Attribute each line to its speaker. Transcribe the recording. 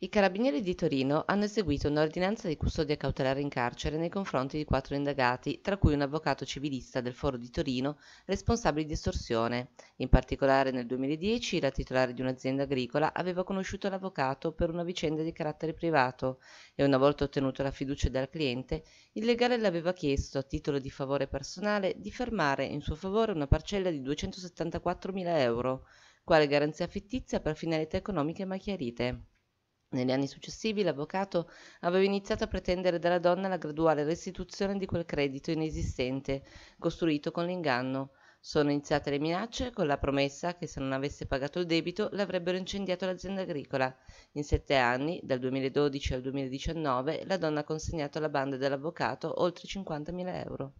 Speaker 1: I carabinieri di Torino hanno eseguito un'ordinanza di custodia cautelare in carcere nei confronti di quattro indagati, tra cui un avvocato civilista del Foro di Torino responsabile di estorsione. In particolare nel 2010 la titolare di un'azienda agricola aveva conosciuto l'avvocato per una vicenda di carattere privato e una volta ottenuta la fiducia dal cliente, il legale le aveva chiesto a titolo di favore personale di fermare in suo favore una parcella di 274.000 euro, quale garanzia fittizia per finalità economiche mai chiarite. Negli anni successivi l'avvocato aveva iniziato a pretendere dalla donna la graduale restituzione di quel credito inesistente, costruito con l'inganno. Sono iniziate le minacce con la promessa che se non avesse pagato il debito le avrebbero incendiato l'azienda agricola. In sette anni, dal 2012 al 2019, la donna ha consegnato alla banda dell'avvocato oltre 50.000 euro.